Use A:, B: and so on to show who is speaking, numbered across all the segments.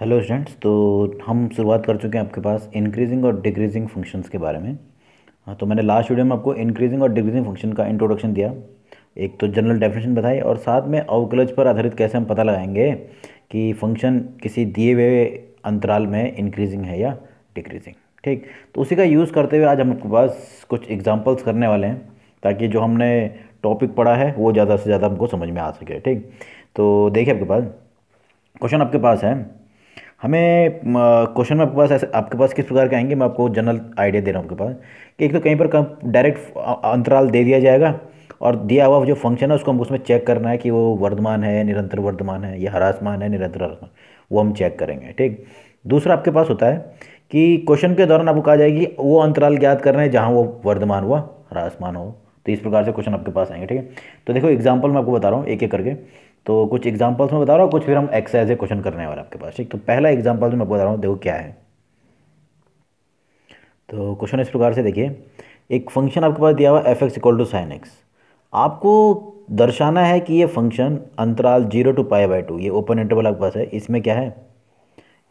A: hello students तो हम शुरुआत कर चुके हैं आपके पास इंक्रीजिंग और डिक्रीजिंग फंक्शंस के बारे में हाँ तो मैंने लास्ट वीडियो में आपको इंक्रीजिंग और डिक्रीजिंग फंक्शन का इंट्रोडक्शन दिया एक तो जनरल डेफिनेशन बताई और साथ में अवकलज पर आधारित कैसे हम पता लगाएंगे कि फंक्शन किसी दिए हुए अंतराल में इंक्रीजिंग है या डिक्रीजिंग ठीक तो उसी का यूज़ करते हुए आज हम आपके पास कुछ एग्जाम्पल्स करने वाले हैं ताकि जो हमने टॉपिक पढ़ा है वो ज़्यादा से ज़्यादा हमको समझ में आ सके ठीक तो देखिए आपके पास क्वेश्चन आपके पास है हमें क्वेश्चन में आपके पास ऐसे आपके पास किस प्रकार के आएंगे मैं आपको जनरल आइडिया दे रहा हूँ आपके पास कि एक तो कहीं पर डायरेक्ट अंतराल दे दिया जाएगा और दिया हुआ जो फंक्शन है उसको हम उसमें चेक करना है कि वो वर्धमान है निरंतर वर्धमान है या हरासमान है निरंतर हरासमान वो हम चेक करेंगे ठीक दूसरा आपके पास होता है कि क्वेश्चन के दौरान आपको कहा जाएगी वो अंतराल ज्ञात रहे हैं जहाँ वो वर्धमान हुआ हरासमान हो तो इस प्रकार से क्वेश्चन आपके पास आएंगे ठीक है तो देखो एग्जाम्पल मैं आपको बता रहा हूँ एक एक करके तो कुछ एग्जाम्पल्स में बता रहा हूँ कुछ फिर हम एक्सरसाइज क्वेश्चन करने वाले आपके पास ठीक तो पहला एग्जाम्पल जो मैं बता रहा हूँ देखो क्या है तो क्वेश्चन इस प्रकार से देखिए एक फंक्शन आपके पास दिया हुआ F x equal to sine X आपको दर्शाना है कि ये फंक्शन अंतराल zero to pi by two ये ओपन इंटरवल आपके पास है इसमें क्या है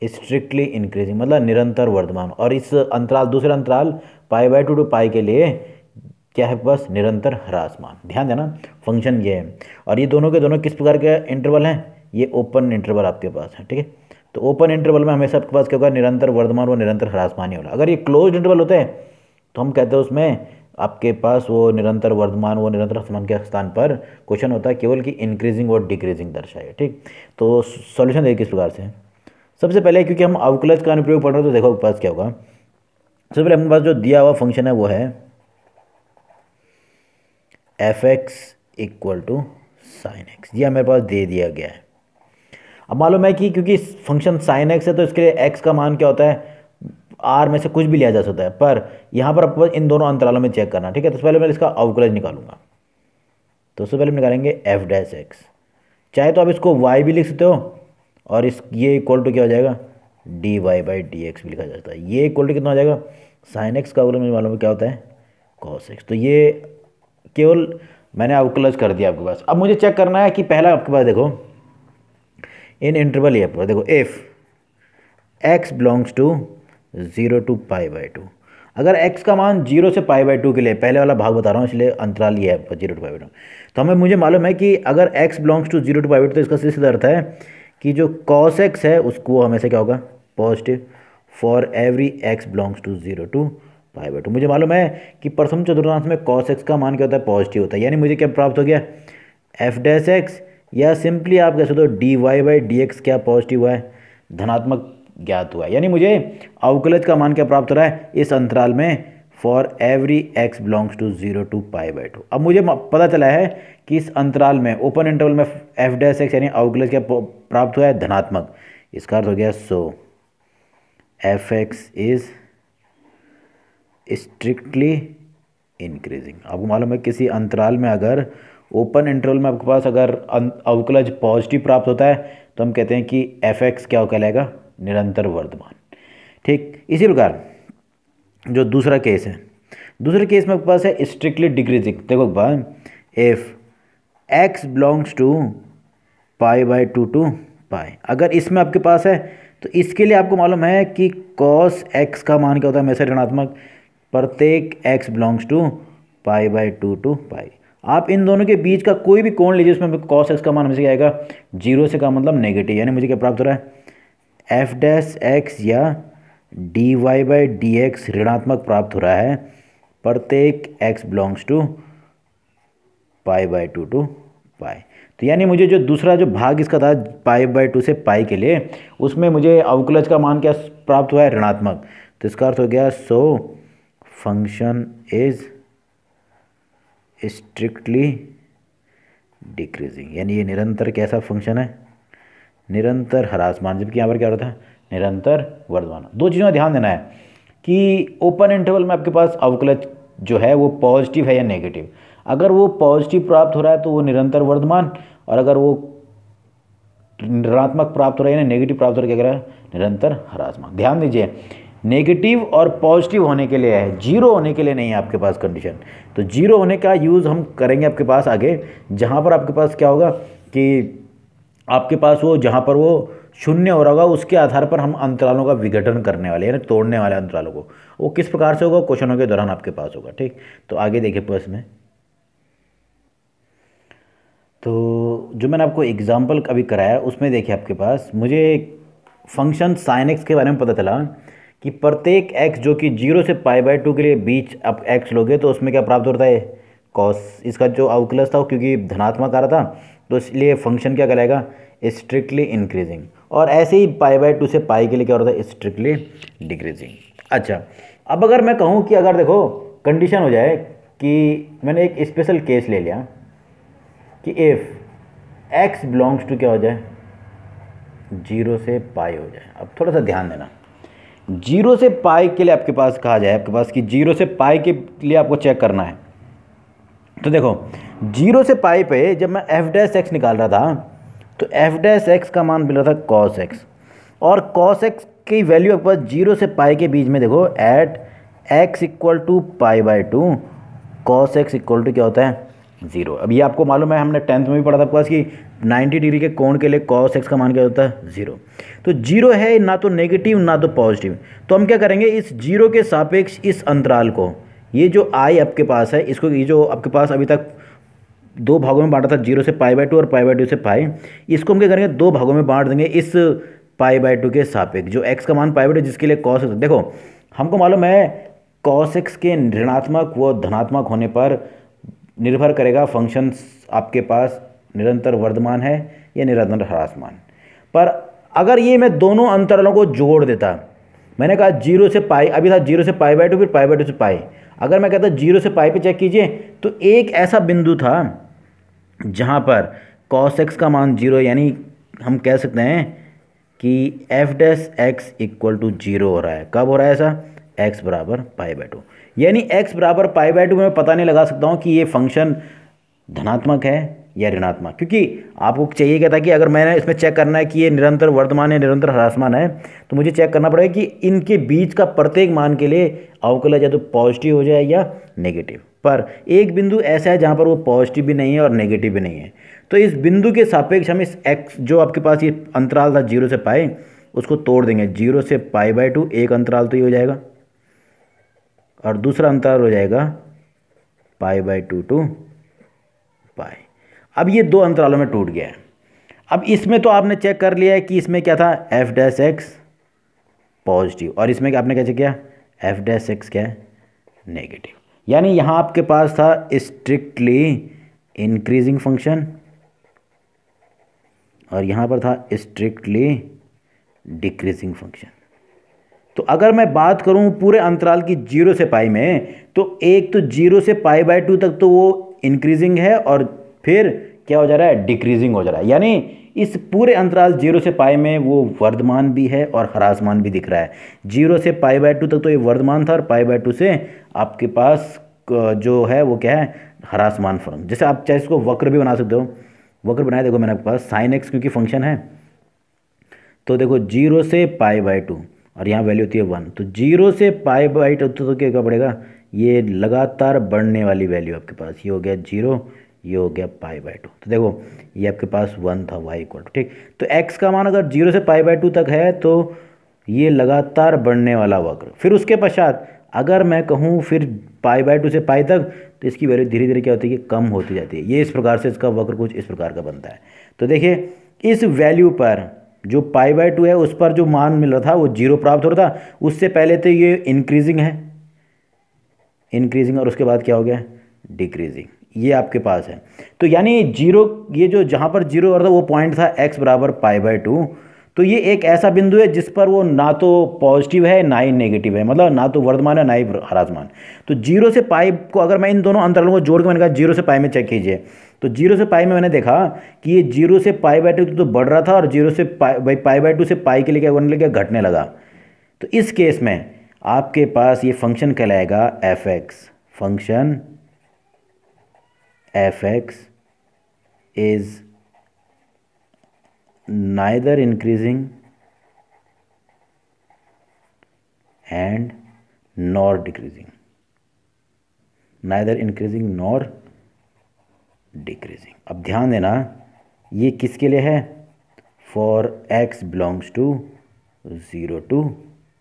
A: स्ट्रिक्टली इंक्रीजिंग मतलब निरंतर वर्धमान और इस अंतराल दूसरे अंतराल pi by two to pi के लिए क्या है बस निरंतर ह्रासमान ध्यान देना फंक्शन ये है और ये दोनों के दोनों किस प्रकार के इंटरवल हैं ये ओपन इंटरवल आपके पास है ठीक है तो ओपन इंटरवल में हमेशा आपके पास क्या होगा निरंतर वर्धमान और निरंतर ह्रासमान ही होगा अगर ये क्लोज इंटरवल होते हैं तो हम कहते हैं उसमें आपके पास वो निरंतर वर्धमान वो निरंतर ह्रासमान के स्थान पर क्वेश्चन होता है केवल कि इंक्रीजिंग और डिक्रीजिंग दर्शाए ठीक तो सॉल्यूशन देखिए किस प्रकार से सबसे पहले क्योंकि हम अवकलज का अनुप्रयोग पढ़ रहे हैं तो देखो पास क्या होगा सबसे पहले हमारे पास जो दिया हुआ फंक्शन है वो है F x equal to sine X ये हमारे पास दे दिया गया है अब मालूम है कि क्योंकि फंक्शन साइन एक्स है तो इसके लिए एक्स का मान क्या होता है आर में से कुछ भी लिया जा सकता है पर यहाँ पर आपको इन दोनों अंतरालों में चेक करना ठीक है तो पहले मैं इसका अवकलज निकालूंगा तो सबसे पहले हम निकालेंगे एफ डैस एक्स चाहे तो आप इसको वाई भी लिख सकते हो और इस ये इक्वल टू क्या हो जाएगा D Y by D X भी लिखा जाता है ये इक्वल टू कितना हो जाएगा साइन एक्स का अवकलन मालूम क्या होता है कॉस एक्स तो ये केवल मैंने आउट क्लच कर दिया आपके पास अब मुझे चेक करना है कि पहला आपके पास देखो इन इंटरवल ये पास देखो if X belongs to zero to pi by two अगर x का मान जीरो से पाई बाई टू के लिए पहले वाला भाग बता रहा हूँ इसलिए अंतराल ये है zero to pi by two तो हमें मुझे मालूम है कि अगर x belongs to zero to pi by two तो इसका सीधा अर्थ है कि जो cos x है उसको हमेशा क्या होगा positive for every x belongs to zero to pi by तो मुझे मालूम है कि प्रथम चतुर्थांश में कॉस एक्स का मान क्या होता है पॉजिटिव होता है यानी मुझे क्या प्राप्त हो गया एफ डैस एक्स या सिंपली आप कह सकते हो D Y by D X क्या पॉजिटिव हुआ है धनात्मक ज्ञात हुआ है यानी मुझे अवकलज का मान क्या प्राप्त हो रहा है इस अंतराल में for every x belongs to zero to pi by two अब मुझे पता चला है कि इस अंतराल में ओपन इंटरवल में एफ डैश एक्स यानी अवकलज क्या प्राप्त हुआ है धनात्मक इसका अर्थ हो गया so F X is strictly increasing आपको मालूम है किसी अंतराल में अगर ओपन इंटरवल में आपके पास अगर अं, अवकलज पॉजिटिव प्राप्त होता है तो हम कहते हैं कि एफ एक्स क्या कहलाएगा निरंतर वर्धमान ठीक इसी प्रकार जो दूसरा केस है दूसरे केस में आपके पास है स्ट्रिक्टली डिक्रीजिंग देखो भाई F X belongs to pi by two to pi अगर इसमें आपके पास है तो इसके लिए आपको मालूम है कि कॉस एक्स का मान क्या होता है हमेशा ऋणात्मक प्रत्येक X belongs to pi by two to pi आप इन दोनों के बीच का कोई भी कोण लीजिए उसमें कॉस एक्स का मान हमेशा क्या आएगा जीरो से का मतलब नेगेटिव यानी मुझे क्या प्राप्त हो रहा है एफ डैश एक्स या D Y by D X ऋणात्मक प्राप्त हो रहा है प्रत्येक X belongs to pi by two to pi तो यानी मुझे जो दूसरा जो भाग इसका था पाई बाई टू से पाई के लिए उसमें मुझे अवकलज का मान क्या प्राप्त हुआ है ऋणात्मक तो इसका अर्थ हो गया सो function is strictly decreasing यानी ये निरंतर कैसा फंक्शन है निरंतर हरासमान जबकि यहाँ पर क्या होता है निरंतर वर्धमान दो चीज़ों का ध्यान देना है कि ओपन इंटरवल में आपके पास अवकलज जो है वो पॉजिटिव है या नेगेटिव अगर वो पॉजिटिव प्राप्त हो रहा है तो वो निरंतर वर्धमान और अगर वो ऋणात्मक प्राप्त हो रहा है यानी नेगेटिव प्राप्त हो रहा है क्या कह रहा है निरंतर हरासमान ध्यान दीजिए नेगेटिव और पॉजिटिव होने के लिए है जीरो होने के लिए नहीं है आपके पास कंडीशन तो जीरो होने का यूज़ हम करेंगे आपके पास आगे जहाँ पर आपके पास क्या होगा कि आपके पास वो जहाँ पर वो शून्य हो रहा होगा उसके आधार पर हम अंतरालों का विघटन करने वाले यानी तोड़ने वाले अंतरालों को वो किस प्रकार से होगा क्वेश्चनों के दौरान आपके पास होगा ठीक तो आगे देखिए प्रश्न में तो जो मैंने आपको एग्ज़ाम्पल अभी कराया उसमें देखिए आपके पास मुझे फंक्शन साइनिक्स के बारे में पता चला कि प्रत्येक एक्स जो कि जीरो से पाई बाई टू के लिए बीच आप एक्स लोगे तो उसमें क्या प्राप्त होता है कॉस इसका जो अवकलस था वो क्योंकि धनात्मक आ रहा था तो इसलिए फंक्शन क्या कहलाएगा स्ट्रिक्टली इंक्रीजिंग और ऐसे ही पाई बाई टू से पाई के लिए क्या होता है स्ट्रिक्टली डिक्रीजिंग अच्छा अब अगर मैं कहूँ कि अगर देखो कंडीशन हो जाए कि मैंने एक स्पेशल केस ले लिया कि एफ़ एक्स बिलोंग्स टू क्या हो जाए जीरो से पाई हो जाए अब थोड़ा सा ध्यान देना जीरो से पाई के लिए आपके पास कहा जाए आपके पास कि जीरो से पाई के लिए आपको चेक करना है तो देखो जीरो से पाई पे जब मैं एफ डैश एक्स निकाल रहा था तो एफ डैश एक्स का मान मिल रहा था कॉस एक्स और कॉस एक्स की वैल्यू आपके पास जीरो से पाई के बीच में देखो at X equal to pi by two cos X equal to क्या होता है जीरो अब ये आपको मालूम है हमने टेंथ में भी पढ़ा था आपके पास कि 90 डिग्री के कोण के लिए कॉस एक्स का मान क्या होता है जीरो तो जीरो है ना तो नेगेटिव ना तो पॉजिटिव तो हम क्या करेंगे इस जीरो के सापेक्ष इस अंतराल को ये जो आई आपके पास है इसको ये जो आपके पास अभी तक दो भागों में बांटा था जीरो से पाई बाय टू और पाई बाय टू से पाई इसको हम क्या करेंगे दो भागों में बांट देंगे इस पाई बाय टू के सापेक्ष जो एक्स का मान पाई बाय टू जिसके लिए कॉस देखो हमको मालूम है कॉस एक्स के ऋणात्मक व धनात्मक होने पर निर्भर करेगा फंक्शंस आपके पास निरंतर वर्धमान है या निरंतर ह्रासमान पर अगर ये मैं दोनों अंतरलों को जोड़ देता मैंने कहा जीरो से पाई अभी था जीरो से पाई बैठू फिर पाई बैठू से पाई अगर मैं कहता जीरो से पाई पे चेक कीजिए तो एक ऐसा बिंदु था जहाँ पर कॉस एक्स का मान जीरो यानी हम कह सकते हैं कि F dash x equal to zero हो रहा है कब हो रहा है ऐसा एक्स बराबर पाई बैठू यानी एक्स बराबर पाई बाई टू में पता नहीं लगा सकता हूँ कि ये फंक्शन धनात्मक है या ऋणात्मक क्योंकि आपको चाहिए क्या था कि अगर मैंने इसमें चेक करना है कि ये निरंतर वर्तमान है निरंतर ह्रासमान है तो मुझे चेक करना पड़ेगा कि इनके बीच का प्रत्येक मान के लिए अवकलज या तो पॉजिटिव हो जाए या नेगेटिव पर एक बिंदु ऐसा है जहाँ पर वो पॉजिटिव भी नहीं है और नेगेटिव भी नहीं है तो इस बिंदु के सापेक्ष हम इस एक्स जो आपके पास ये अंतराल था जीरो से पाए उसको तोड़ देंगे जीरो से पाई बाई टू एक अंतराल तो ये हो जाएगा और दूसरा अंतर हो जाएगा pi by two to pi अब ये दो अंतरालों में टूट गया है अब इसमें तो आपने चेक कर लिया है कि इसमें क्या था एफ डैश एक्स पॉजिटिव और इसमें आपने कैसे किया एफ डैश एक्स क्या है नेगेटिव यानी यहाँ आपके पास था स्ट्रिक्टली इंक्रीजिंग फंक्शन और यहाँ पर था स्ट्रिक्टली डिक्रीजिंग फंक्शन तो अगर मैं बात करूँ पूरे अंतराल की जीरो से पाई में तो एक तो जीरो से पाई बाय टू तक तो वो इंक्रीजिंग है और फिर क्या हो जा रहा है डिक्रीजिंग हो जा रहा है यानी इस पूरे अंतराल जीरो से पाई में वो वर्धमान भी है और हरासमान भी दिख रहा है जीरो से पाई बाय टू तक तो ये वर्धमान था और पाई बाय टू से आपके पास जो है वो क्या है हरासमान फॉर्म जैसे आप चाहे इसको वक्र भी बना सकते हो वक्र बनाए देखो मैंने आपके पास साइन एक्स क्योंकि फंक्शन है तो देखो जीरो से पाई बाय टू और यहाँ वैल्यू होती है वन तो जीरो से पाई बाई टू तो क्या पड़ेगा ये लगातार बढ़ने वाली वैल्यू आपके पास ये हो गया जीरो ये हो गया पाई बाई टू तो देखो ये आपके पास वन था वाई इक्वल टू ठीक तो एक्स का मान अगर जीरो से पाई बाई टू तक है तो ये लगातार बढ़ने वाला वक्र फिर उसके पश्चात अगर मैं कहूँ फिर पाई बाई टू से पाई तक तो इसकी वैल्यू धीरे धीरे क्या होती है कि कम होती जाती है ये इस प्रकार से इसका वक्र कुछ इस प्रकार का बनता है तो देखिए इस वैल्यू पर जो पाई बाय टू है उस पर जो मान मिल रहा था वो जीरो प्राप्त हो रहा था उससे पहले तो ये इंक्रीजिंग है इंक्रीजिंग और उसके बाद क्या हो गया डिक्रीजिंग ये आपके पास है तो यानी जीरो ये जो जहाँ पर जीरो हो रहा था वो पॉइंट था एक्स बराबर पाई बाय टू तो ये एक ऐसा बिंदु है जिस पर वो ना तो पॉजिटिव है ना ही नेगेटिव है मतलब ना तो वर्धमान है ना ही हराजमान तो जीरो से पाई को अगर मैं इन दोनों अंतरालों को जोड़ के मैंने कहा जीरो से पाई में चेक कीजिए तो जीरो से पाई में मैंने देखा कि ये जीरो से पाई बाई टू तो बढ़ रहा था और जीरो से पाई भाई पाई बाई टू से पाई के लिए क्या लग गया घटने लगा तो इस केस में आपके पास ये फंक्शन कहलाएगा F X function F x is neither increasing and nor decreasing neither increasing nor decreasing अब ध्यान देना ये किसके लिए है for X belongs to zero to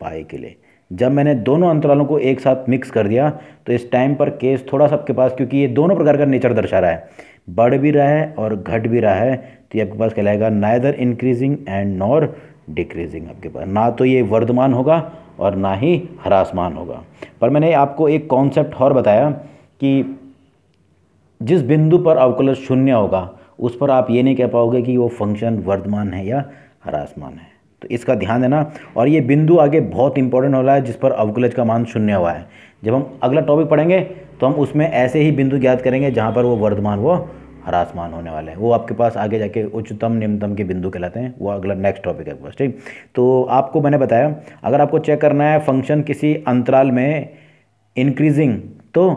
A: pi के लिए जब मैंने दोनों अंतरालों को एक साथ मिक्स कर दिया तो इस टाइम पर केस थोड़ा सा आपके पास क्योंकि ये दोनों प्रकार का नेचर दर्शा रहा है बढ़ भी रहा है और घट भी रहा है तो ये आपके पास कहलाएगा neither increasing and nor decreasing आपके पास ना तो ये वर्धमान होगा और ना ही हरासमान होगा पर मैंने आपको एक कॉन्सेप्ट और बताया कि जिस बिंदु पर अवकलज शून्य होगा उस पर आप ये नहीं कह पाओगे कि वो फंक्शन वर्धमान है या हरासमान है तो इसका ध्यान देना और ये बिंदु आगे बहुत इंपॉर्टेंट हो रहा है जिस पर अवकलज का मान शून्य हुआ है जब हम अगला टॉपिक पढ़ेंगे तो हम उसमें ऐसे ही बिंदु ज्ञात करेंगे जहाँ पर वो वर्धमान वो हरासमान होने वाले हैं वो आपके पास आगे जाके उच्चतम निम्नतम के बिंदु कहलाते हैं वो अगला नेक्स्ट टॉपिक है बस ठीक तो आपको मैंने बताया अगर आपको चेक करना है फंक्शन किसी अंतराल में इंक्रीजिंग तो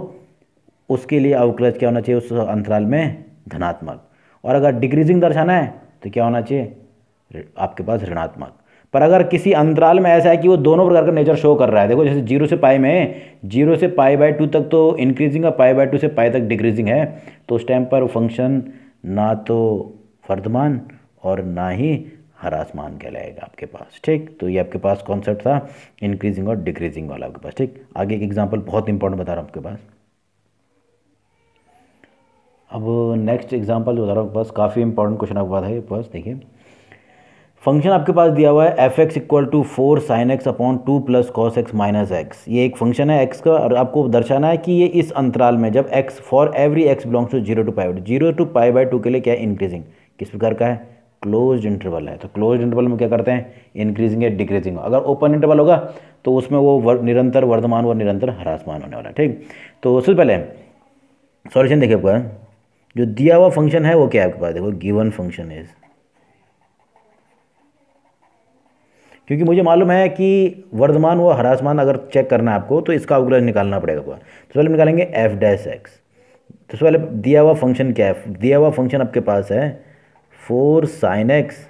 A: उसके लिए अवक्रज क्या होना चाहिए उस अंतराल में धनात्मक और अगर डिक्रीजिंग दर्शाना है तो क्या होना चाहिए आपके पास ऋणात्मक पर अगर किसी अंतराल में ऐसा है कि वो दोनों प्रकार का नेचर शो कर रहा है देखो जैसे जीरो से पाई में जीरो से पाई बाय टू तक तो इंक्रीजिंग और पाई बाय टू से पाई तक डिक्रीजिंग है तो उस टाइम पर फंक्शन ना तो फर्दमान और ना ही हरासमान कहलाएगा आपके पास ठीक तो ये आपके पास कॉन्सेप्ट था इंक्रीजिंग और डिक्रीजिंग वाला आपके पास ठीक आगे एक एग्जाम्पल बहुत इंपॉर्टेंट बता रहा हूँ आपके पास अब नेक्स्ट एग्जांपल जो बता रहा हूँ पास काफ़ी इंपॉर्टेंट क्वेश्चन आपके पास है पास देखिए फंक्शन आपके पास दिया हुआ है F x equal to four sine X upon two plus cos X minus X ये एक फंक्शन है एक्स का और आपको दर्शाना है कि ये इस अंतराल में जब X for every x belongs to zero to pi by zero to pi by two के लिए क्या है इंक्रीजिंग किस प्रकार का है क्लोज इंटरवल है तो क्लोज इंटरवल में क्या करते हैं इंक्रीजिंग या डिक्रीजिंग अगर ओपन इंटरवल होगा तो उसमें वो वर, निरंतर वर्धमान व निरंतर हरासमान होने वाला है ठीक तो सबसे पहले सॉल्यूशन देखिए आपका जो दिया हुआ फंक्शन है वो क्या है आपके पास देखो गिवन फंक्शन इज क्योंकि मुझे मालूम है कि वर्धमान व हरासमान अगर चेक करना है आपको तो इसका अवग्रह निकालना पड़ेगा आपको तो पहले निकालेंगे एफ डैश एक्स तो पहले दिया हुआ फंक्शन क्या है दिया हुआ फंक्शन आपके पास है four sine X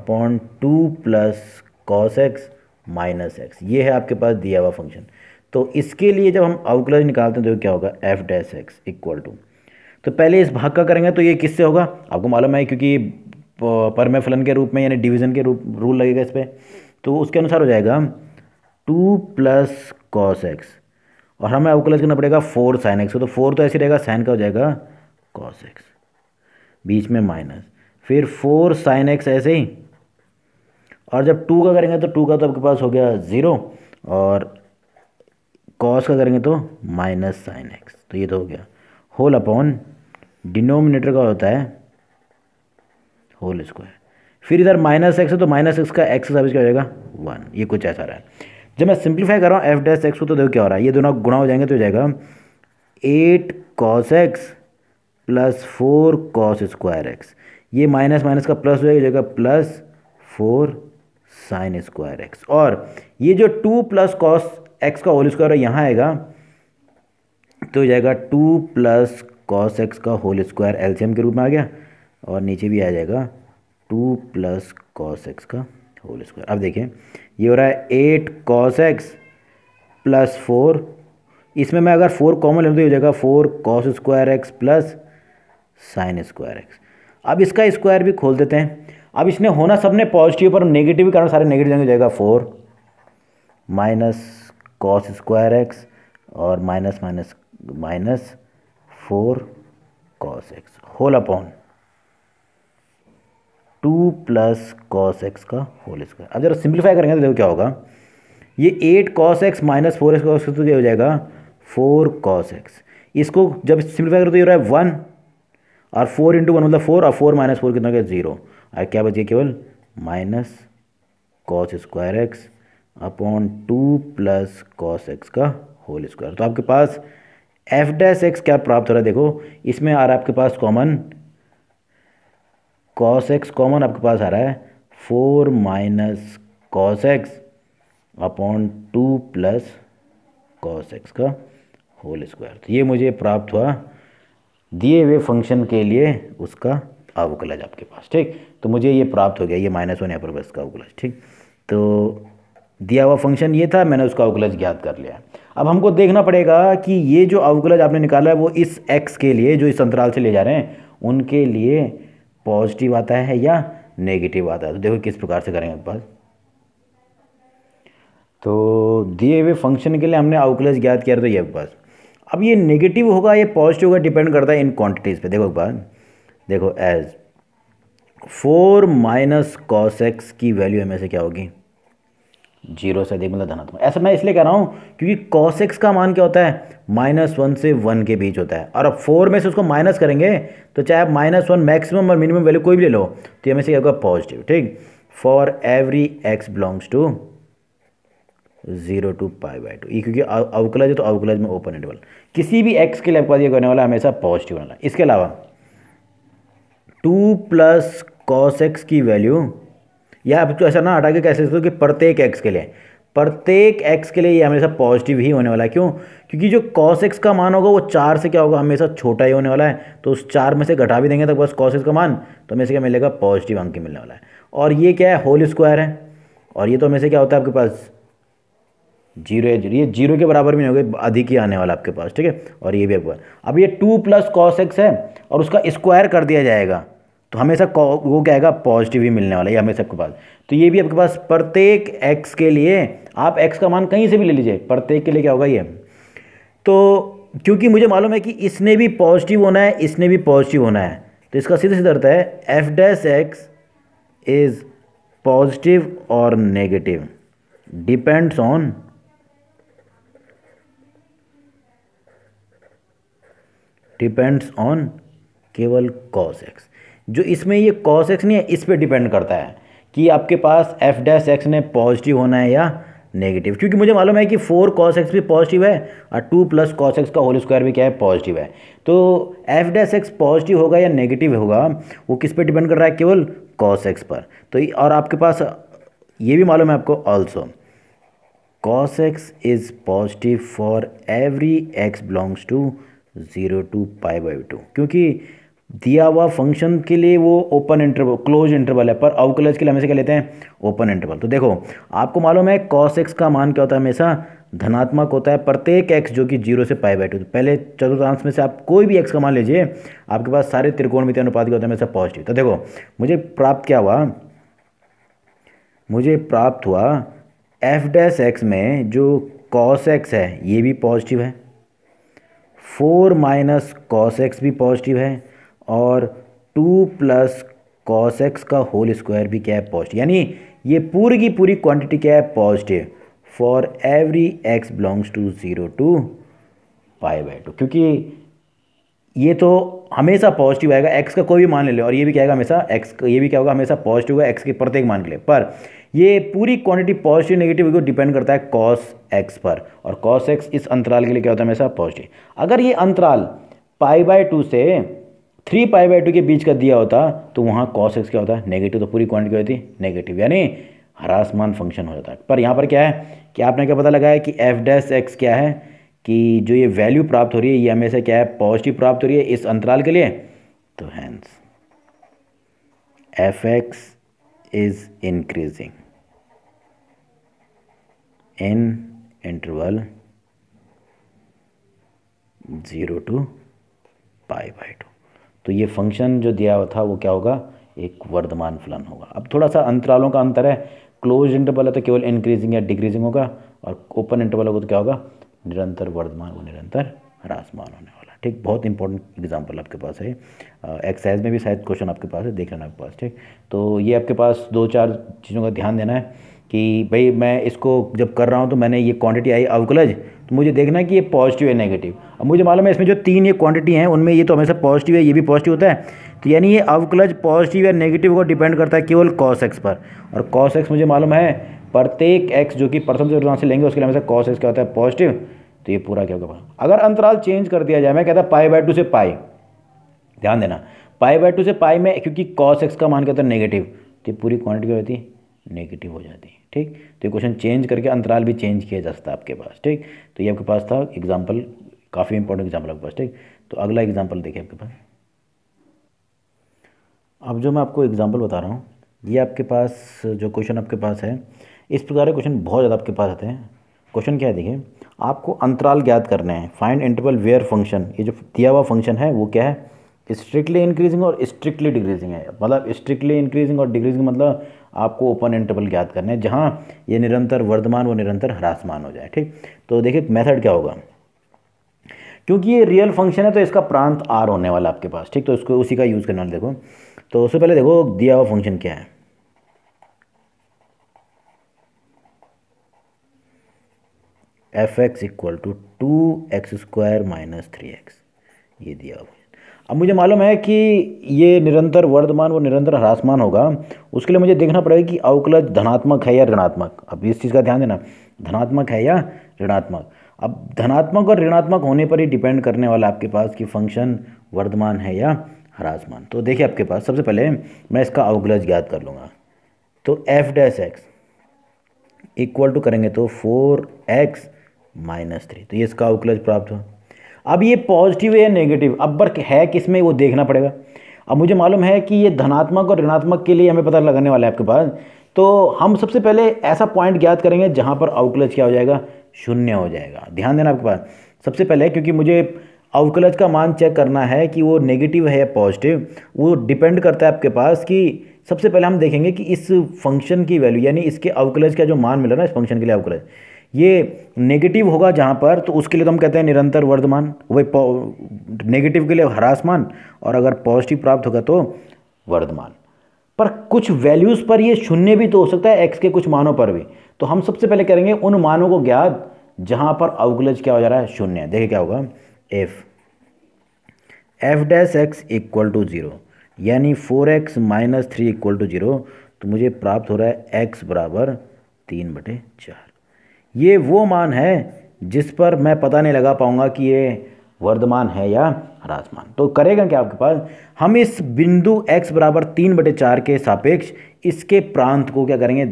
A: upon two plus cos X minus X ये है आपके पास दिया हुआ फंक्शन तो इसके लिए जब हम आउटक्लज निकालते हैं तो क्या होगा F dash x equal to तो पहले इस भाग का करेंगे तो ये किससे होगा आपको मालूम है क्योंकि परमे फलन के रूप में यानी डिवीज़न के रूप रूल लगेगा इस पर तो उसके अनुसार हो जाएगा टू प्लस कॉस एक्स और हमें आपको करना पड़ेगा फोर साइन एक्स तो फोर तो ऐसे रहेगा साइन का हो जाएगा कॉस एक्स बीच में माइनस फिर फोर साइन एक्स ऐसे ही और जब टू का करेंगे तो टू का तो आपके पास हो गया ज़ीरो और कॉस का करेंगे तो माइनस साइन एक्स तो ये तो हो गया होल अपॉन डिनोमिनेटर का होता है होल स्क्वायर फिर इधर माइनस एक्स है तो माइनस एक्स का एक्स सर्विस क्या हो जाएगा वन ये कुछ ऐसा रहा है जब मैं सिंप्लीफाई कर रहा हूँ एफ डैस एक्स को तो देखो क्या हो रहा है ये दोनों गुणा हो जाएंगे तो हो जाएगा eight cos X plus four cos square X ये माइनस माइनस का प्लस हो जाएगा plus four sine square X और ये जो टू प्लस कॉस एक्स का होल स्क्वायर यहाँ आएगा तो हो जाएगा टू प्लस कॉस एक्स का होल स्क्वायर एलसीएम के रूप में आ गया और नीचे भी आ जाएगा टू प्लस कॉस एक्स का होल स्क्वायर अब देखें ये हो रहा है eight cos X plus four इसमें मैं अगर फोर कॉमन लूँ तो ये हो जाएगा four cos square X plus sine square X अब इसका स्क्वायर भी खोल देते हैं अब इसने होना सबने पॉजिटिव पर नेगेटिव कारण सारे नेगेटिव हो जाएगा four minus cos square X और minus minus minus four cos X whole upon two plus cos x का होल स्क्वायर अब जरा सिंप्लीफाई करेंगे तो देखो क्या होगा ये eight cos X minus four X cos X तो क्या हो जाएगा फोर कॉस एक्स इसको जब सिंप्लीफाई करो तो ये रहा है वन और फोर इंटू वन मतलब फोर और फोर माइनस फोर कितना जीरो और क्या बचिए केवल minus cos square X upon two plus cos x का होल स्क्वायर तो आपके पास एफ डैश एक्स क्या प्राप्त हो रहा है देखो इसमें आ रहा है आपके पास कॉमन कॉस एक्स कॉमन आपके पास आ रहा है four minus cos X upon two plus cos x का होल स्क्वायर तो ये मुझे प्राप्त हुआ दिए हुए फंक्शन के लिए उसका अवकलज आपके पास ठीक तो मुझे ये प्राप्त हो गया ये माइनस वन यहाँ पर बस का अवकलज ठीक तो दिया हुआ फंक्शन ये था मैंने उसका अवकलज ज्ञात कर लिया अब हमको देखना पड़ेगा कि ये जो अवकलज आपने निकाला है वो इस एक्स के लिए जो इस अंतराल से ले जा रहे हैं उनके लिए पॉजिटिव आता है या नेगेटिव आता है तो देखो किस प्रकार से करेंगे पास तो दिए हुए फंक्शन के लिए हमने अवकलज ज्ञात किया तो ये पास अब ये नेगेटिव होगा ये पॉजिटिव होगा डिपेंड करता है इन क्वांटिटीज़ पे देखो एक बार देखो as four minus cos X की वैल्यू हमें से क्या होगी जीरो से अधिक मतलब धनात्मक ऐसा मैं इसलिए कह रहा हूँ क्योंकि कॉस एक्स का मान क्या होता है माइनस वन से वन के बीच होता है और अब फोर में से उसको माइनस करेंगे तो चाहे आप माइनस वन मैक्सिमम और मिनिमम वैल्यू कोई भी ले लो तो ये हमें से क्या होगा पॉजिटिव ठीक for every x belongs to zero to pi by two क्योंकि अवकलज है तो अवकलज में ओपन इंटरवल किसी भी एक्स के लिए आपके ये करने वाला हमेशा पॉजिटिव होने वाला इसके अलावा टू प्लस कॉस एक्स की वैल्यू या आप तो ऐसा ना हटा के कह सकते हो कि प्रत्येक एक्स के लिए प्रत्येक एक्स के लिए ये हमेशा पॉजिटिव ही होने वाला है क्यों क्योंकि जो कॉस एक्स का मान होगा वो चार से क्या होगा हमेशा छोटा ही होने वाला है तो उस चार में से घटा भी देंगे तो बस कॉस एक्स का मान तो हमें से क्या मिलेगा पॉजिटिव अंक मिलने वाला है और ये क्या है होल स्क्वायर है और ये तो हमें से क्या होता है आपके पास जीरो है ये जीरो के बराबर भी नहीं होगा अधिक ही आने वाला आपके पास ठीक है और ये भी आपके पास अब ये टू प्लस कॉस एक्स है और उसका स्क्वायर कर दिया जाएगा तो हमेशा वो क्या आएगा पॉजिटिव ही मिलने वाला है हमेशा आपके पास तो ये भी आपके पास प्रत्येक एक्स के लिए आप एक्स का मान कहीं से भी ले लीजिए प्रत्येक के लिए क्या होगा ये तो क्योंकि मुझे मालूम है कि इसने भी पॉजिटिव होना है इसने भी पॉजिटिव होना है तो इसका सीधे सीधा अर्थ है f dash x is positive और negative depends on depends on केवल कॉस एक्स जो इसमें ये कॉस एक्स नहीं है इस पर डिपेंड करता है कि आपके पास एफ डैश एक्स ने पॉजिटिव होना है या नेगेटिव क्योंकि मुझे मालूम है कि फोर कॉस एक्स भी पॉजिटिव है और टू प्लस कॉस एक्स का होल स्क्वायर भी क्या है पॉजिटिव है तो एफ डैश एक्स पॉजिटिव होगा या नेगेटिव होगा वो किस पे डिपेंड कर रहा है केवल कॉस एक्स पर तो और आपके पास ये भी मालूम है आपको also cos x is positive for every x belongs to zero to pi by two क्योंकि दिया हुआ फंक्शन के लिए वो ओपन इंटरवल क्लोज इंटरवल है पर अवकलज के लिए हमेशा क्या लेते हैं ओपन इंटरवल तो देखो आपको मालूम है कॉस एक्स का मान क्या होता है हमेशा धनात्मक होता है प्रत्येक एक्स जो कि जीरो से पाई बैठे तो पहले चतुर्थांश में से आप कोई भी एक्स का मान लीजिए आपके पास सारे मित्र अनुपात क्या होता है हमेशा पॉजिटिव तो देखो मुझे प्राप्त क्या हुआ मुझे प्राप्त हुआ एफ डैश एक्स में जो कॉस एक्स है ये भी पॉजिटिव है फोर माइनस कॉस एक्स भी पॉजिटिव है और टू प्लस कॉस एक्स का होल स्क्वायर भी क्या है पॉजिटिव यानी ये पूरी की पूरी क्वांटिटी क्या है positive for every x belongs to zero to pi by two क्योंकि ये तो हमेशा पॉजिटिव आएगा एक्स का कोई भी मान ले लो और ये भी क्या आएगा हमेशा एक्स का ये भी क्या होगा हमेशा पॉजिटिव होगा एक्स के प्रत्येक मान के लिए पर ये पूरी क्वांटिटी पॉजिटिव नेगेटिव को डिपेंड करता है कॉस एक्स पर और कॉस एक्स इस अंतराल के लिए क्या होता है हमेशा पॉजिटिव अगर ये अंतराल पाई बाय टू से थ्री पाई बाई टू के बीच का दिया होता तो वहाँ कॉस एक्स क्या होता नेगेटिव तो पूरी क्वांटिटी होती नेगेटिव यानी हरासमान फंक्शन हो जाता है पर यहाँ पर क्या है कि आपने क्या पता लगाया कि एफ डैस एक्स क्या है कि जो ये वैल्यू प्राप्त हो रही है ये हमेशा क्या है पॉजिटिव प्राप्त हो रही है इस अंतराल के लिए तो hence f x is increasing in interval zero to pi by two तो ये फंक्शन जो दिया हुआ था वो क्या होगा एक वर्धमान फलन होगा अब थोड़ा सा अंतरालों का अंतर है क्लोज इंटरवल है तो केवल इंक्रीजिंग या डिक्रीजिंग होगा और ओपन इंटरवल होगा तो क्या होगा निरंतर वर्धमान और निरंतर ह्रासमान होने वाला ठीक बहुत इंपॉर्टेंट एग्जाम्पल आपके पास है एक्सरसाइज में भी शायद क्वेश्चन आपके पास है देख लेना आपके पास ठीक तो ये आपके पास दो चार चीज़ों का ध्यान देना है कि भाई मैं इसको जब कर रहा हूँ तो मैंने ये क्वांटिटी आई अवकलज तो मुझे देखना है कि ये पॉजिटिव है नेगेटिव अब मुझे मालूम है इसमें जो तीन ये क्वांटिटी हैं उनमें ये तो हमेशा पॉजिटिव है ये भी पॉजिटिव होता है तो यानी ये अवकलज पॉजिटिव या नेगेटिव को डिपेंड करता है केवल कॉस एक्स पर और कॉस एक्स मुझे मालूम है प्रत्येक एक्स जो कि प्रथम से से लेंगे उसके लिए हमेशा कॉस एक्स क्या होता है पॉजिटिव तो ये पूरा क्या होगा अगर अंतराल चेंज कर दिया जाए मैं कहता पाई बाय टू से पाई ध्यान देना पाई बाय टू से पाई में क्योंकि कॉस एक्स का मान कहता है नेगेटिव तो ये पूरी क्वांटिटी क्या होती है नेगेटिव हो जाती है ठीक तो ये क्वेश्चन चेंज करके अंतराल भी चेंज किया जा सकता है आपके पास ठीक तो ये आपके पास था एग्जाम्पल काफ़ी इंपॉर्टेंट एग्जाम्पल आपके पास ठीक तो अगला एग्जाम्पल देखिए आपके पास अब जो मैं आपको एग्जाम्पल बता रहा हूँ ये आपके पास जो क्वेश्चन आपके पास है इस प्रकार के क्वेश्चन बहुत ज़्यादा आपके पास आते हैं क्वेश्चन क्या है देखिए आपको अंतराल ज्ञात करने हैं फाइंड इंटरवल वेयर फंक्शन ये जो दिया हुआ फंक्शन है वो क्या है स्ट्रिक्टली इंक्रीजिंग और स्ट्रिक्टली डिक्रीजिंग है मतलब स्ट्रिक्टली इंक्रीजिंग और डिक्रीजिंग मतलब आपको ओपन इंटरवल ज्ञात करने हैं जहाँ ये निरंतर वर्धमान व निरंतर ह्रासमान हो जाए ठीक तो देखिए मेथड क्या होगा क्योंकि ये रियल फंक्शन है तो इसका प्रांत आर होने वाला आपके पास ठीक तो इसको उसी का यूज़ करना देखो तो उससे पहले देखो दिया हुआ फंक्शन क्या है F x equal to two x square minus three x ये दिया हुआ अब मुझे मालूम है कि ये निरंतर वर्धमान व निरंतर ह्रासमान होगा उसके लिए मुझे देखना पड़ेगा कि अवकलज धनात्मक है या ऋणात्मक अब इस चीज़ का ध्यान देना धनात्मक है या ऋणात्मक अब धनात्मक और ऋणात्मक होने पर ही डिपेंड करने वाला आपके पास कि फंक्शन वर्धमान है या ह्रासमान तो देखिए आपके पास सबसे पहले मैं इसका अवकलज ज्ञात कर लूँगा तो f dash x equal to करेंगे तो फोर एक्स माइनस थ्री तो ये इसका अवकलज प्राप्त हुआ अब ये पॉजिटिव है या नेगेटिव अब वर्क है किस में वो देखना पड़ेगा अब मुझे मालूम है कि ये धनात्मक और ऋणात्मक के लिए हमें पता लगाने वाला है आपके पास तो हम सबसे पहले ऐसा पॉइंट ज्ञात करेंगे जहाँ पर आउटक्लच क्या हो जाएगा शून्य हो जाएगा ध्यान देना आपके पास सबसे पहले क्योंकि मुझे आउटक्लच का मान चेक करना है कि वो नेगेटिव है या पॉजिटिव वो डिपेंड करता है आपके पास कि सबसे पहले हम देखेंगे कि इस फंक्शन की वैल्यू यानी इसके अवकलज का जो मान मिला ना इस फंक्शन के लिए अवकलज ये नेगेटिव होगा जहाँ पर तो उसके लिए तो हम कहते हैं निरंतर वर्धमान वही नेगेटिव के लिए हरासमान और अगर पॉजिटिव प्राप्त होगा तो वर्धमान पर कुछ वैल्यूज़ पर ये शून्य भी तो हो सकता है एक्स के कुछ मानों पर भी तो हम सबसे पहले करेंगे उन मानों को ज्ञात जहाँ पर अवगुलज क्या हो जा रहा है शून्य देखिए क्या होगा f f dash x equal to zero यानी four x minus three equal to zero तो मुझे प्राप्त हो रहा है एक्स बराबर तीन बटे चार ये वो मान है जिस पर मैं पता नहीं लगा पाऊंगा कि ये वर्धमान है या राजमान तो करेगा क्या आपके पास हम इस बिंदु x बराबर तीन बटे चार के सापेक्ष इसके प्रांत को क्या करेंगे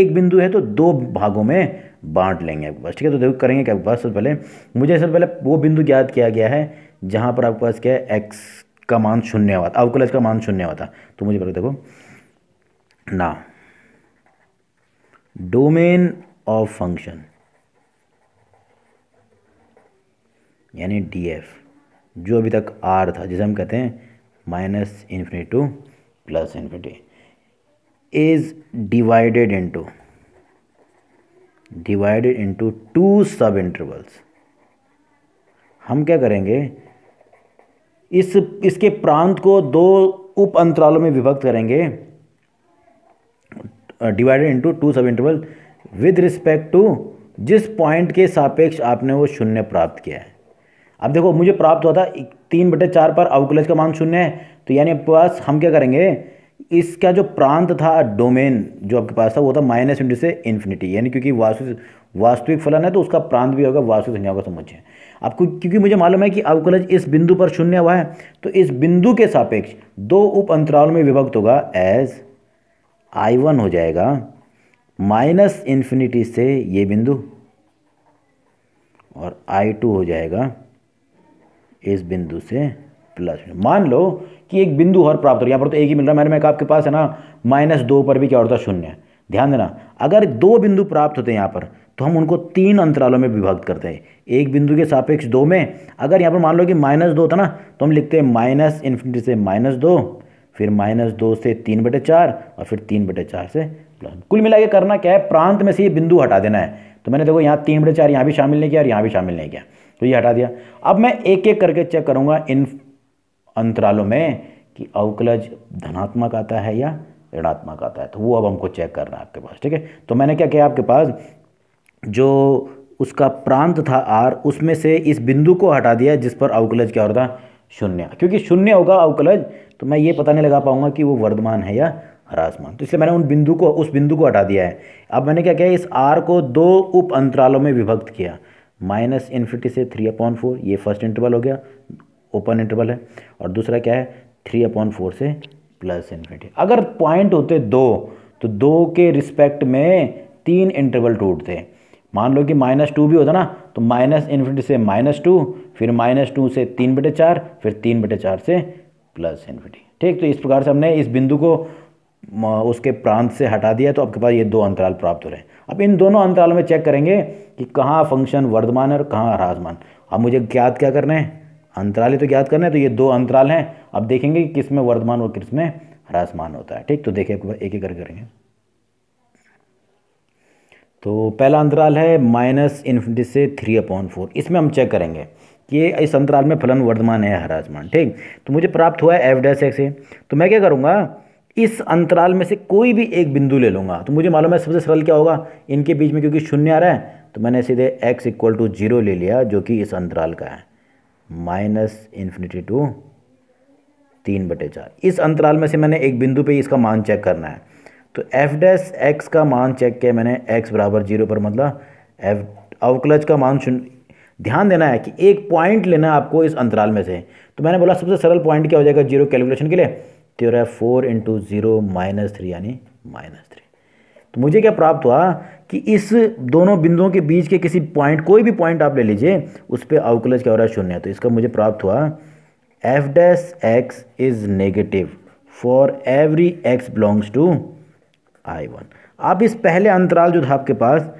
A: एक बिंदु है तो दो भागों में बांट लेंगे आपके पास ठीक है तो देखो करेंगे क्या आपके पास सबसे पहले मुझे सबसे पहले वो बिंदु ज्ञात किया गया है जहाँ पर आपके पास क्या है एक्स का मान शून्य हुआ था अवकलज का मान शून्य हुआ था तो मुझे पहले देखो ना डोमेन ऑफ फंक्शन यानी डी एफ जो अभी तक आर था जिसे हम कहते हैं minus infinity to plus infinity is divided into divided into two sub intervals हम क्या करेंगे इस इसके प्रांत को दो उप अंतरालों में विभक्त करेंगे divided into two sub interval with respect to जिस पॉइंट के सापेक्ष आपने वो शून्य प्राप्त किया है अब देखो मुझे प्राप्त हुआ था तीन बटे चार पर अवकुलज का मान शून्य है तो यानी आपके पास हम क्या करेंगे इसका जो प्रांत था डोमेन जो आपके पास था वो था माइनस इंटू से इन्फिनिटी यानी क्योंकि वास्तविक वास्तविक फलन है तो उसका प्रांत भी होगा वास्तविक संख्या होगा समझें आपको क्योंकि मुझे मालूम है कि अवकुलज इस बिंदु पर शून्य हुआ है तो इस बिंदु के सापेक्ष दो उप अंतराल में विभक्त होगा एज आई वन हो जाएगा माइनस इन्फिनिटी से ये बिंदु और आई टू हो जाएगा इस बिंदु से प्लस मान लो कि एक बिंदु और प्राप्त हो यहाँ पर तो एक ही मिल रहा है मैंने मैं आपके पास है ना माइनस दो पर भी क्या होता है शून्य ध्यान देना अगर दो बिंदु प्राप्त होते हैं यहाँ पर तो हम उनको तीन अंतरालों में विभक्त करते हैं एक बिंदु के सापेक्ष दो में अगर यहाँ पर मान लो कि माइनस दो था ना तो हम लिखते हैं माइनस इन्फिनिटी से माइनस दो फिर माइनस दो से तीन बटे चार और फिर तीन बटे चार से प्लान कुल मिला के करना क्या है प्रांत में से ये बिंदु हटा देना है तो मैंने देखो यहाँ तीन बड़े चार यहाँ भी शामिल नहीं किया और यहाँ भी शामिल नहीं किया तो ये हटा दिया अब मैं एक एक करके चेक करूँगा इन अंतरालों में कि अवकलज धनात्मक आता है या ऋणात्मक आता है तो वो अब हमको चेक करना है आपके पास ठीक है तो मैंने क्या किया आपके पास जो उसका प्रांत था आर उसमें से इस बिंदु को हटा दिया जिस पर अवकलज क्या हो रहा था शून्य क्योंकि शून्य होगा अवकलज तो मैं ये पता नहीं लगा पाऊंगा कि वो वर्धमान है या ह्रासमान तो इसलिए मैंने उन बिंदु को उस बिंदु को हटा दिया है अब मैंने क्या किया इस आर को दो उप अंतरालों में विभक्त किया माइनस इन्फिनिटी से थ्री अपॉन फोर ये फर्स्ट इंटरवल हो गया ओपन इंटरवल है और दूसरा क्या है थ्री अपॉन फोर से प्लस इन्फिनिटी अगर पॉइंट होते दो तो दो के रिस्पेक्ट में तीन इंटरवल टूटते मान लो कि माइनस टू भी होता ना तो माइनस इन्फिनिटी से माइनस टू फिर माइनस टू से तीन बटे चार फिर तीन बटे चार से प्लस इन्फिनिटी ठीक तो इस प्रकार से हमने इस बिंदु को उसके प्रांत से हटा दिया तो आपके पास ये दो अंतराल प्राप्त हो रहे हैं अब इन दोनों अंतराल में चेक करेंगे कि कहाँ फंक्शन वर्धमान और कहाँ ह्रासमान अब मुझे ज्ञात क्या करना है अंतराल ही तो ज्ञात करना है तो ये दो अंतराल हैं अब देखेंगे कि किस में वर्धमान और किस में ह्रासमान होता है ठीक तो देखिए एक एक करके करेंगे तो पहला अंतराल है माइनस इन्फिनिटी से थ्री अपॉन फोर इसमें हम चेक करेंगे कि इस अंतराल में फलन वर्धमान है ह्रासमान ठीक तो मुझे प्राप्त हुआ है एफ डैश एक्स ए तो मैं क्या करूँगा इस अंतराल में से कोई भी एक बिंदु ले लूँगा तो मुझे मालूम है सबसे सरल क्या होगा इनके बीच में क्योंकि शून्य आ रहा है तो मैंने सीधे x इक्वल टू जीरो ले लिया जो कि इस अंतराल का है माइनस इन्फिनिटी टू तीन बटे चार इस अंतराल में से मैंने एक बिंदु पे इसका मान चेक करना है तो एफ डैस एक्स का मान चेक किया मैंने एक्स बराबर जीरो पर मतलब एफ अवकलज का मान शून्य ध्यान देना है कि एक पॉइंट लेना है आपको इस अंतराल में से तो मैंने बोला सबसे सरल पॉइंट क्या हो जाएगा जीरो कैलकुलेशन के लिए तो हो रहा है four into zero minus three यानी माइनस थ्री तो मुझे क्या प्राप्त हुआ कि इस दोनों बिंदुओं के बीच के किसी पॉइंट कोई भी पॉइंट आप ले लीजिए उस पर अवकलज क्या हो रहा है शून्य तो इसका मुझे प्राप्त हुआ f dash x is negative for every x belongs to I one आप इस पहले अंतराल जो था आपके पास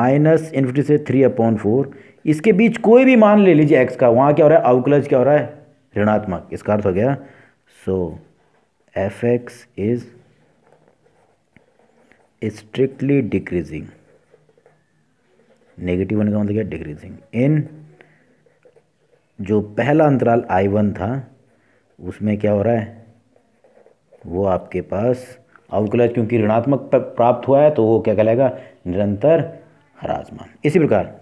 A: माइनस इन्फिटी से थ्री अपॉन फोर इसके बीच कोई भी मान ले लीजिए एक्स का वहाँ क्या हो रहा है अवकलज क्या हो रहा है ऋणात्मक इसका अर्थ हो गया so so, f x is strictly decreasing negative होने का मतलब क्या डिक्रीजिंग इन जो पहला अंतराल आई वन था उसमें क्या हो रहा है वो आपके पास अवकलज क्योंकि ऋणात्मक प्राप्त हुआ है तो वो क्या कहलाएगा निरंतर हराजमान इसी प्रकार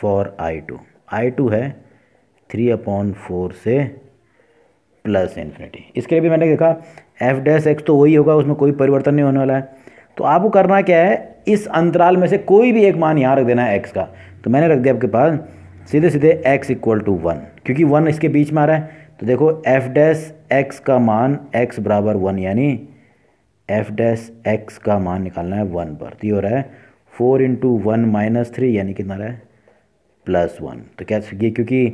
A: for I two I two है थ्री अपॉन फोर से प्लस इन्फिनिटी इसके लिए भी मैंने देखा एफ डैस एक्स तो वही होगा उसमें कोई परिवर्तन नहीं होने वाला है तो आपको करना क्या है इस अंतराल में से कोई भी एक मान यहाँ रख देना है एक्स का तो मैंने रख दिया आपके पास सीधे सीधे एक्स इक्वल टू वन क्योंकि वन इसके बीच में आ रहा है तो देखो एफ डैस एक्स का मान एक्स बराबर वन यानी एफ डैस एक्स का मान निकालना है वन पर तो ये हो रहा है four into one minus three यानी कितना रहा है प्लस वन तो क्या ये क्योंकि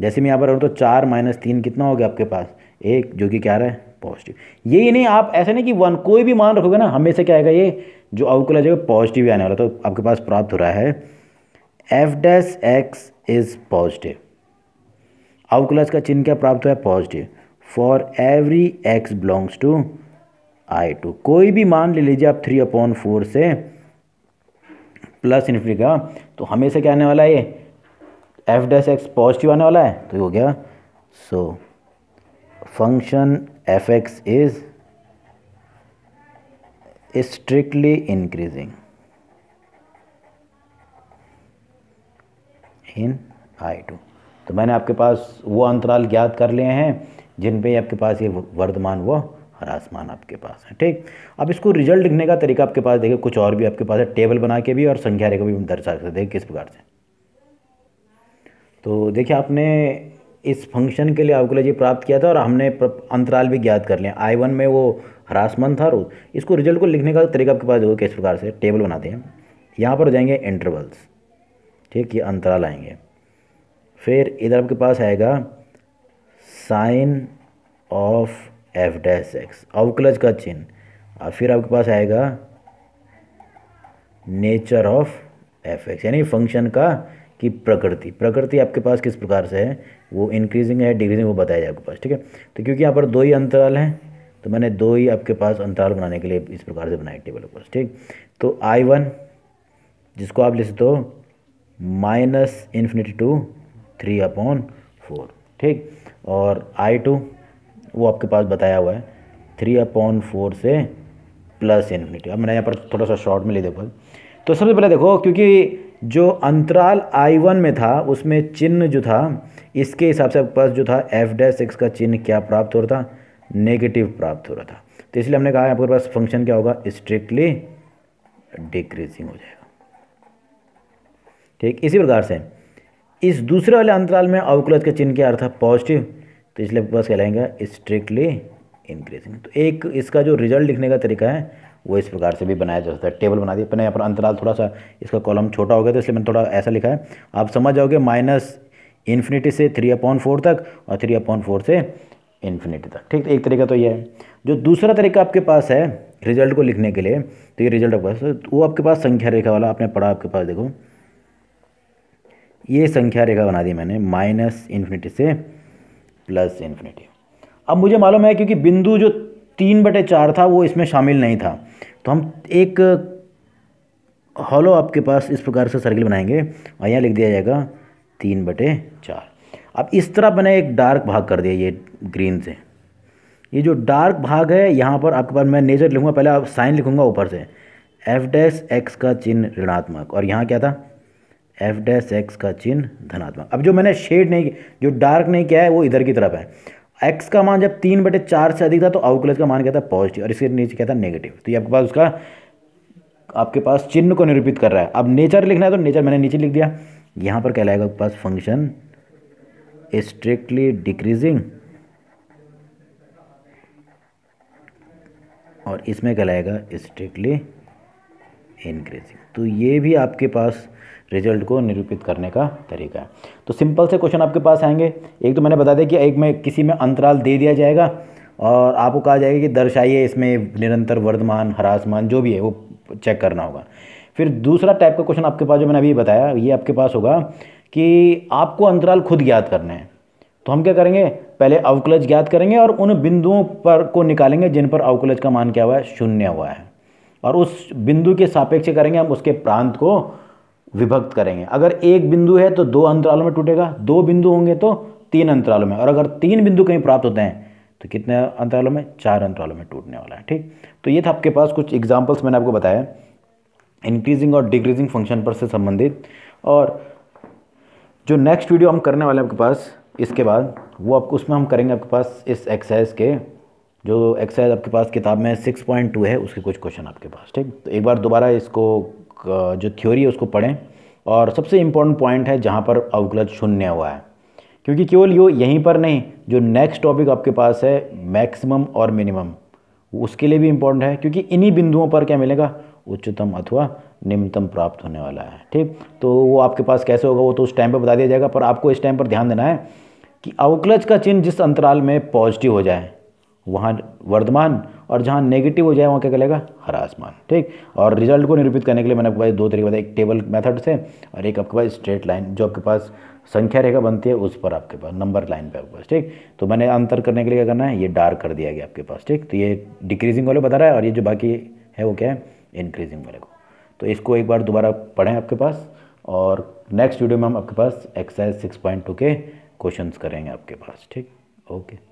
A: जैसे मैं यहाँ पर रहूँ तो चार माइनस तीन कितना हो गया आपके पास एक जो कि क्या रहा है पॉजिटिव यही नहीं आप ऐसा नहीं कि वन कोई भी मान रखोगे ना हमेशा क्या आएगा ये जो अवकुल आ जाएगा पॉजिटिव आने वाला तो आपके पास प्राप्त हो रहा है f dash x is positive अवकलज का चिन्ह क्या प्राप्त हुआ है positive for every x belongs to I two कोई भी मान ले लीजिए आप थ्री अपॉन फोर से प्लस इन्फिनिटी का तो हमेशा क्या आने वाला है ये एफ डैश एक्स पॉजिटिव आने वाला है तो हो गया so function F x is strictly increasing in I two तो मैंने आपके पास वो अंतराल ज्ञात कर लिए हैं जिन पे आपके पास ये वर्धमान वो हरासमान आपके पास है ठीक अब इसको रिजल्ट लिखने का तरीका आपके पास देखिए कुछ और भी आपके पास है टेबल बना के भी और संख्या रेखा भी दर्शा सकते हैं किस प्रकार से तो देखिए आपने इस फंक्शन के लिए अवकलज ये प्राप्त किया था और हमने अंतराल भी ज्ञात कर लिया आई वन में वो हरासमन था और इसको रिजल्ट को लिखने का तरीका आपके पास जो किस प्रकार से टेबल बनाते हैं यहाँ पर हो जाएंगे इंटरवल्स ठीक ये अंतराल आएंगे फिर इधर आपके पास आएगा sign of f dash x अवकलज का चिन्ह और फिर आपके पास आएगा नेचर ऑफ एफ एक्स यानी फंक्शन का कि प्रकृति प्रकृति आपके पास किस प्रकार से है वो इंक्रीजिंग है डिक्रीजिंग वो बताया जाए आपके पास ठीक है तो क्योंकि यहाँ पर दो ही अंतराल हैं तो मैंने दो ही आपके पास अंतराल बनाने के लिए इस प्रकार से बनाए टेबल के पास ठीक तो आई वन जिसको आप लिख सकते हो minus infinity to three upon four ठीक और आई टू वो आपके पास बताया हुआ है थ्री अपॉन फोर से प्लस इन्फिनिटी अब मैंने यहाँ पर थोड़ा सा शॉर्ट में ले देखो तो सबसे पहले देखो क्योंकि जो अंतराल आई वन में था उसमें चिन्ह जो था इसके हिसाब से आपके पास जो था एफ डे एक्स का चिन्ह क्या प्राप्त हो रहा था नेगेटिव प्राप्त हो रहा था तो इसलिए हमने कहा आपके पास फंक्शन क्या होगा स्ट्रिक्टली डिक्रीजिंग हो जाएगा ठीक इसी प्रकार से इस दूसरे वाले अंतराल में अवकुलज के चिन्ह क्या अर्थ था पॉजिटिव तो इसलिए आपके पास क्या लगेगा स्ट्रिक्टली इंक्रीजिंग तो एक इसका जो रिजल्ट लिखने का तरीका है वो इस प्रकार से भी बनाया जा सकता है टेबल बना दिया अपने यहाँ पर अंतराल थोड़ा सा इसका कॉलम छोटा हो गया तो इसलिए मैंने थोड़ा ऐसा लिखा है आप समझ जाओगे माइनस इन्फिनिटी से थ्री अपॉन फोर तक और थ्री अपॉन फोर से इन्फिनिटी तक ठीक तो एक तरीका तो ये है जो दूसरा तरीका आपके पास है रिजल्ट को लिखने के लिए तो ये रिजल्ट आपके पास तो वो आपके पास संख्या रेखा वाला आपने पढ़ा आपके पास देखो ये संख्या रेखा बना दी मैंने माइनस इन्फिनिटी से प्लस इन्फिनिटी अब मुझे मालूम है क्योंकि बिंदु जो तीन बटे चार था वो इसमें शामिल नहीं था तो हम एक हॉलो आपके पास इस प्रकार से सर्किल बनाएंगे और यहाँ लिख दिया जाएगा तीन बटे चार अब इस तरह मैंने एक डार्क भाग कर दिया ये ग्रीन से ये जो डार्क भाग है यहाँ पर आपके पास मैं नेचर लिखूँगा पहले आप साइन लिखूँगा ऊपर से एफ डैस एक्स का चिन्ह ऋणात्मक और यहाँ क्या था एफ डैस एक्स का चिन्ह धनात्मक अब जो मैंने शेड नहीं जो डार्क नहीं किया है वो इधर की तरफ है एक्स का मान जब तीन बटे चार से अधिक था तो आउटक्लोज का मान क्या था पॉजिटिव और इसके नीचे क्या था नेगेटिव तो ये आपके पास उसका आपके पास चिन्ह को निरूपित कर रहा है अब नेचर लिखना है तो नेचर मैंने नीचे लिख दिया यहाँ पर क्या लगेगा आपके पास फंक्शन स्ट्रिक्टली डिक्रीजिंग और इसमें क्या लगेगा स्ट्रिक्टली इंक्रीजिंग तो ये भी आपके पास रिजल्ट को निरूपित करने का तरीका है तो सिंपल से क्वेश्चन आपके पास आएंगे एक तो मैंने बता दिया कि एक में किसी में अंतराल दे दिया जाएगा और आपको कहा जाएगा कि दर्शाइए इसमें निरंतर वर्धमान हरासमान जो भी है वो चेक करना होगा फिर दूसरा टाइप का क्वेश्चन आपके पास जो मैंने अभी बताया ये आपके पास होगा कि आपको अंतराल खुद ज्ञात करना है तो हम क्या करेंगे पहले अवकलज ज्ञात करेंगे और उन बिंदुओं पर को निकालेंगे जिन पर अवकलज का मान क्या हुआ है शून्य हुआ है और उस बिंदु के सापेक्ष करेंगे हम उसके प्रांत को विभक्त करेंगे अगर एक बिंदु है तो दो अंतरालों में टूटेगा दो बिंदु होंगे तो तीन अंतरालों में और अगर तीन बिंदु कहीं प्राप्त होते हैं तो कितने अंतरालों में चार अंतरालों में टूटने वाला है ठीक तो ये था आपके पास कुछ एग्जाम्पल्स मैंने आपको बताया इंक्रीजिंग और डिक्रीजिंग फंक्शन पर से संबंधित और जो नेक्स्ट वीडियो हम करने वाले हैं आपके पास इसके बाद वो आप उसमें हम करेंगे आपके पास इस एक्सरसाइज के जो एक्सरसाइज आपके पास किताब में सिक्स पॉइंट टू है उसके कुछ क्वेश्चन आपके पास ठीक तो एक बार दोबारा इसको जो थ्योरी है उसको पढ़ें और सबसे इम्पोर्टेंट पॉइंट है जहाँ पर अवगलत शून्य हुआ है क्योंकि केवल यो यहीं पर नहीं जो नेक्स्ट टॉपिक आपके पास है मैक्सिमम और मिनिमम उसके लिए भी इम्पोर्टेंट है क्योंकि इन्हीं बिंदुओं पर क्या मिलेगा उच्चतम अथवा निम्नतम प्राप्त होने वाला है ठीक तो वो आपके पास कैसे होगा वो तो उस टाइम पर बता दिया जाएगा पर आपको इस टाइम पर ध्यान देना है कि अवकलज का चिन्ह जिस अंतराल में पॉजिटिव हो जाए वहाँ वर्धमान और जहाँ नेगेटिव हो जाए वहाँ क्या कहलाएगा हरासमान ठीक और रिजल्ट को निरूपित करने के लिए मैंने आपके पास दो तरीके बताए एक टेबल मेथड से और एक आपके पास स्ट्रेट लाइन जो आपके पास संख्या रेखा बनती है उस पर आपके पास नंबर लाइन पे आपके पास ठीक तो मैंने अंतर करने के लिए क्या करना है ये डार्क कर दिया गया आपके पास ठीक तो ये डिक्रीजिंग वाले बता रहा है और ये जो बाकी है वो क्या है इंक्रीजिंग वाले को तो इसको एक बार दोबारा पढ़ें आपके पास और नेक्स्ट वीडियो में हम आपके पास एक्सरसाइज सिक्स पॉइंट टू के क्वेश्चन करेंगे आपके पास ठीक ओके